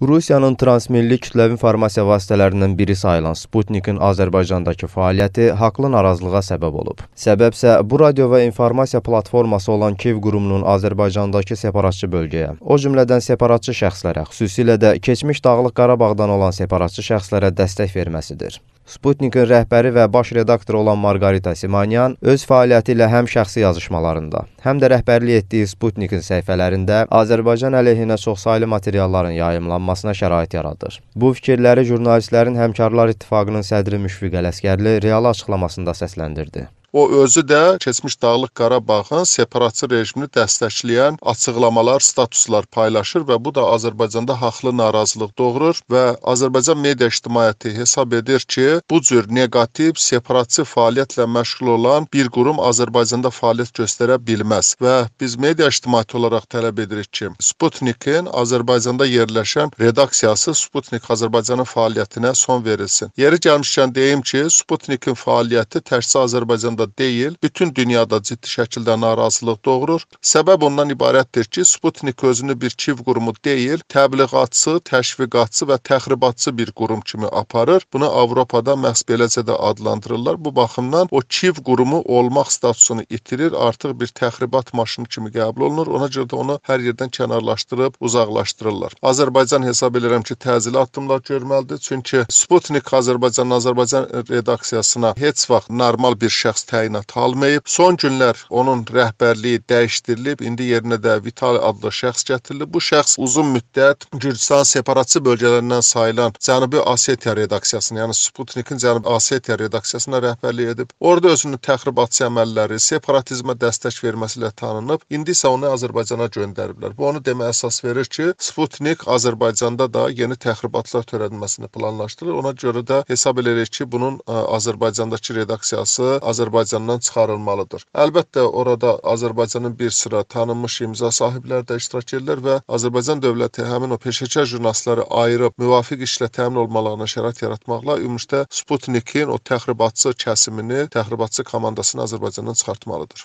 Rusiyanın transmilli kütləvi informasiya vasitələrindən biri sayılan Sputnikin Azərbaycandakı fəaliyyəti haqlı narazılığa səbəb olub. Səbəb isə bu radio və informasiya platforması olan Kiv qurumunun Azərbaycandakı separatçı bölgəyə, o cümlədən separatçı şəxslərə, xüsusilə də keçmiş Dağlıq Qarabağdan olan separatçı şəxslərə dəstək verməsidir. Sputnikin rəhbəri və baş redaktoru olan Margarita Simanyan öz fəaliyyəti ilə həm şəxsi yazışmalarında, həm də rəhbərlik etdiyi Sputnikin səhifələrində Azərbaycan əleyhinə çoxsaylı materialların yayımlanması yaranmasına şərait yaradır. Bu fikirləri jurnalistlərin Həmkarlar İttifaqının sədri Müşfiq Ələsgərli real açıqlamasında səsləndirdi. O özü də keçmiş Dağlıq Qarabağın separatçı rejimini dəstəkləyən açıqlamalar, statuslar paylaşır və bu da Azərbaycanda haqlı narazılıq doğurur və Azərbaycan media ictimaiyyəti hesab edir ki, bu cür neqativ separatçı fəaliyyətlə məşğul olan bir qurum Azərbaycanda fəaliyyət göstərə bilməz və biz media ictimaiyyəti olaraq tələb edirik ki, Sputnikin Azərbaycanda yerləşən redaksiyası Sputnik Azərbaycanın fəaliyyətinə son verilsin. Yeri gəlmişkən deyim ki, Sputnikin fəaliyyəti təkcə Azərbaycanda dünyada deyil, bütün dünyada ciddi şəkildə narazılıq doğurur. Səbəb ondan ibarətdir ki, Sputnik özünü bir Kiv qurumu deyil, təbliğatçı, təşviqatçı və təxribatçı bir qurum kimi aparır. Bunu Avropada məhz beləcə də adlandırırlar. Bu baxımdan o Kiv qurumu olmaq statusunu itirir, artıq bir təxribat maşını kimi qəbul olunur. Ona görə də onu hər yerdən kənarlaşdırıb uzaqlaşdırırlar. Azərbaycan hesab edirəm ki, təzili addımlar görməlidir. Çünki Sputnik Azərbaycanın Azərbaycan redaksiyasına heç vaxt normal bir şəxs təyinatı almayıb. Son günlər onun rəhbərliyi dəyişdirilib. İndi yerinə də Vital adlı şəxs gətirilib. Bu şəxs uzun müddət Gürcüstan separatçı bölgələrindən sayılan Cənubi Osetiya redaksiyasını, yəni Sputnikin Cənubi Osetiya redaksiyasına rəhbərlik edib. Orada özünü təxribatçı əməlləri, separatizmə dəstək verməsi ilə tanınıb. İndi isə onu Azərbaycana göndəriblər. Bu onu deməyə əsas verir ki, Sputnik Azərbaycanda da yeni təxribatlar törədilməsini planlaşdırır. Ona görə də hesab eləyirik ki, bunun e, Azərbaycandakı redaksiyası Azərbaycan Azərbaycandan çıxarılmalıdır. Əlbəttə orada Azərbaycanın bir sıra tanınmış imza sahibləri də iştirak edirlər və Azərbaycan dövləti həmin o peşəkar jurnalistləri ayırıb müvafiq işlə təmin olmalarına şərait yaratmaqla ümumilikdə Sputnikin o təxribatçı kəsimini, təxribatçı komandasını Azərbaycandan çıxartmalıdır.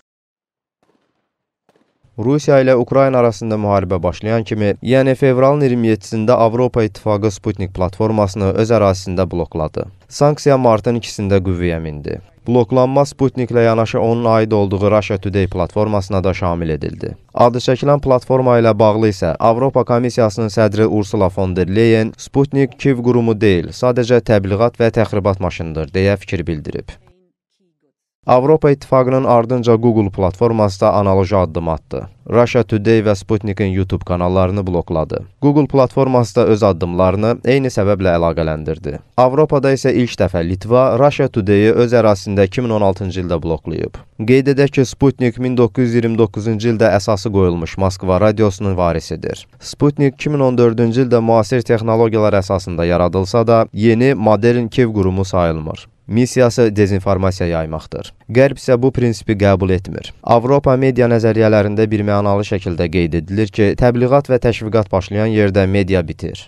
Rusiya ilə Ukrayna arasında müharibə başlayan kimi, yəni fevralın 27-də Avropa İttifaqı Sputnik platformasını öz ərazisində blokladı. Sanksiya martın 2-sində qüvvəyə mindi. Bloklanma Sputniklə yanaşı onun aid olduğu Russia Today platformasına da şamil edildi. Adı çəkilən platforma ilə bağlı isə Avropa Komissiyasının sədri Ursula von der Leyen Sputnik Kiv qurumu deyil, sadəcə təbliğat və təxribat maşınıdır deyə fikir bildirib. Avropa İttifaqının ardınca Google platforması da analoji addım atdı. Russia Today və Sputnik'in YouTube kanallarını blokladı. Google platforması da öz addımlarını eyni səbəblə əlaqələndirdi. Avropada isə ilk dəfə Litva Russia Today-i öz ərazisində 2016-cı ildə bloklayıb. Qeyd edək ki, Sputnik 1929-cu ildə əsası qoyulmuş Moskva radiosunun varisidir. Sputnik 2014-cü ildə müasir texnologiyalar əsasında yaradılsa da, yeni modern Kiv qurumu sayılmır missiyası dezinformasiya yaymaqdır. Qərb isə bu prinsipi qəbul etmir. Avropa media nəzəriyyələrində birmənalı şəkildə qeyd edilir ki, təbliğat və təşviqat başlayan yerdə media bitir.